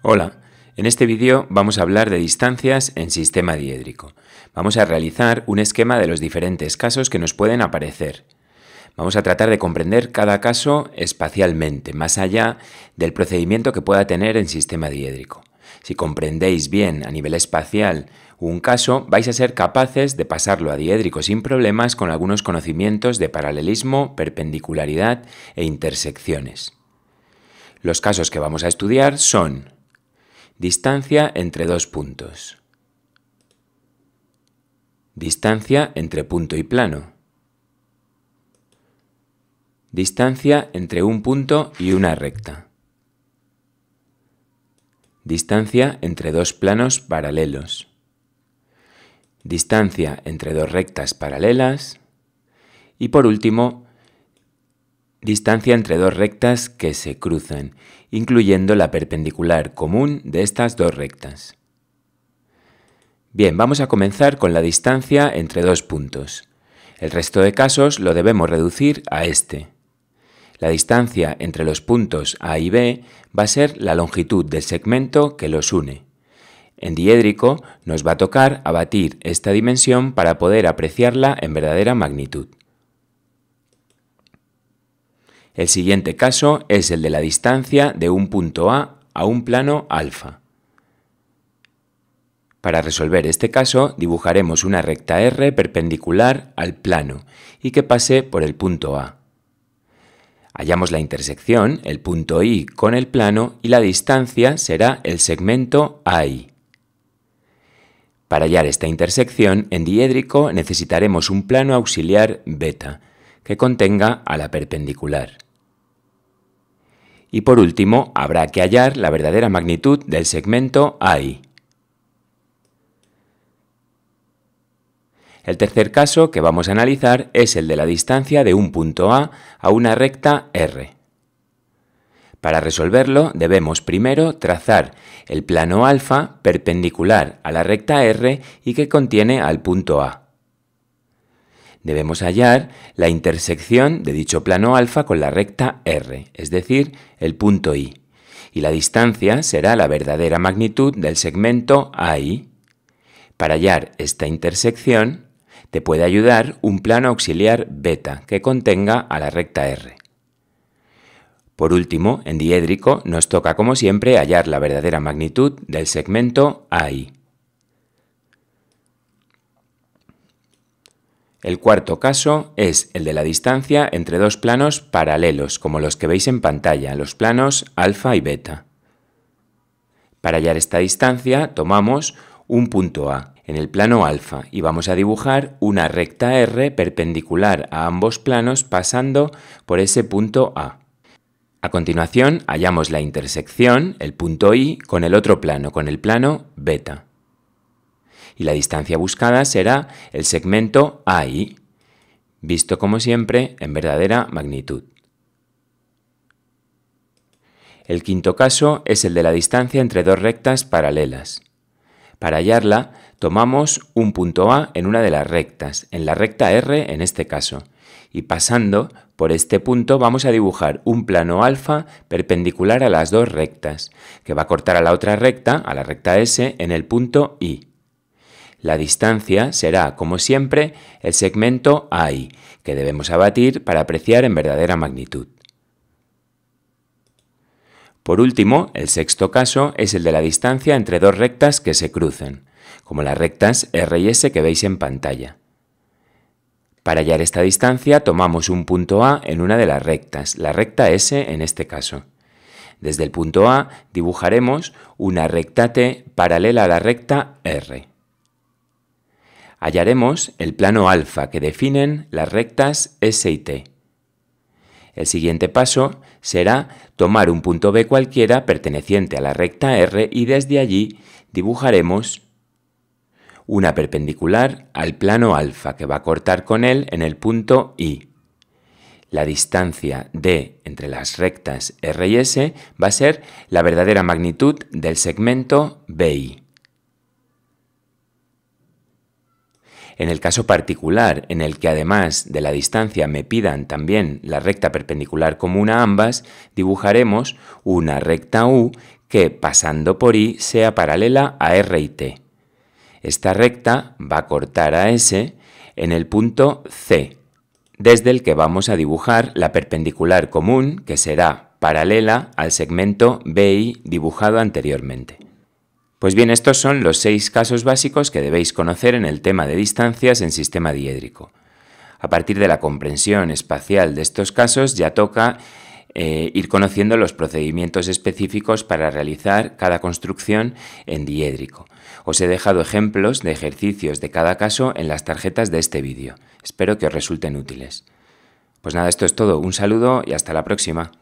Hola, en este vídeo vamos a hablar de distancias en sistema diédrico. Vamos a realizar un esquema de los diferentes casos que nos pueden aparecer. Vamos a tratar de comprender cada caso espacialmente, más allá del procedimiento que pueda tener en sistema diédrico. Si comprendéis bien a nivel espacial un caso, vais a ser capaces de pasarlo a diédrico sin problemas con algunos conocimientos de paralelismo, perpendicularidad e intersecciones. Los casos que vamos a estudiar son distancia entre dos puntos, distancia entre punto y plano, distancia entre un punto y una recta, distancia entre dos planos paralelos, distancia entre dos rectas paralelas y por último, distancia entre dos rectas que se cruzan, incluyendo la perpendicular común de estas dos rectas. Bien, vamos a comenzar con la distancia entre dos puntos. El resto de casos lo debemos reducir a este. La distancia entre los puntos A y B va a ser la longitud del segmento que los une. En diédrico nos va a tocar abatir esta dimensión para poder apreciarla en verdadera magnitud. El siguiente caso es el de la distancia de un punto A a un plano alfa. Para resolver este caso, dibujaremos una recta R perpendicular al plano y que pase por el punto A. Hallamos la intersección, el punto I con el plano y la distancia será el segmento AI. Para hallar esta intersección en diédrico necesitaremos un plano auxiliar beta que contenga a la perpendicular. Y por último, habrá que hallar la verdadera magnitud del segmento AI. El tercer caso que vamos a analizar es el de la distancia de un punto A a una recta R. Para resolverlo debemos primero trazar el plano alfa perpendicular a la recta R y que contiene al punto A. Debemos hallar la intersección de dicho plano alfa con la recta R, es decir, el punto I, y la distancia será la verdadera magnitud del segmento AI. Para hallar esta intersección te puede ayudar un plano auxiliar beta que contenga a la recta R. Por último, en diédrico nos toca como siempre hallar la verdadera magnitud del segmento AI. El cuarto caso es el de la distancia entre dos planos paralelos, como los que veis en pantalla, los planos alfa y beta. Para hallar esta distancia tomamos un punto A en el plano alfa y vamos a dibujar una recta R perpendicular a ambos planos pasando por ese punto A. A continuación, hallamos la intersección, el punto I, con el otro plano, con el plano beta. Y la distancia buscada será el segmento AI, visto como siempre en verdadera magnitud. El quinto caso es el de la distancia entre dos rectas paralelas. Para hallarla, tomamos un punto A en una de las rectas, en la recta R en este caso, y pasando por este punto vamos a dibujar un plano alfa perpendicular a las dos rectas, que va a cortar a la otra recta, a la recta S, en el punto I. La distancia será, como siempre, el segmento AI, que debemos abatir para apreciar en verdadera magnitud. Por último, el sexto caso es el de la distancia entre dos rectas que se cruzan, como las rectas R y S que veis en pantalla. Para hallar esta distancia tomamos un punto A en una de las rectas, la recta S en este caso. Desde el punto A dibujaremos una recta T paralela a la recta R. Hallaremos el plano alfa que definen las rectas S y T. El siguiente paso será tomar un punto B cualquiera perteneciente a la recta R y desde allí dibujaremos una perpendicular al plano alfa que va a cortar con él en el punto I. La distancia D entre las rectas R y S va a ser la verdadera magnitud del segmento BI. En el caso particular en el que además de la distancia me pidan también la recta perpendicular común a ambas, dibujaremos una recta U que pasando por I sea paralela a R y T. Esta recta va a cortar a S en el punto C, desde el que vamos a dibujar la perpendicular común que será paralela al segmento BI dibujado anteriormente. Pues bien, estos son los seis casos básicos que debéis conocer en el tema de distancias en sistema diédrico. A partir de la comprensión espacial de estos casos ya toca eh, ir conociendo los procedimientos específicos para realizar cada construcción en diédrico. Os he dejado ejemplos de ejercicios de cada caso en las tarjetas de este vídeo. Espero que os resulten útiles. Pues nada, esto es todo. Un saludo y hasta la próxima.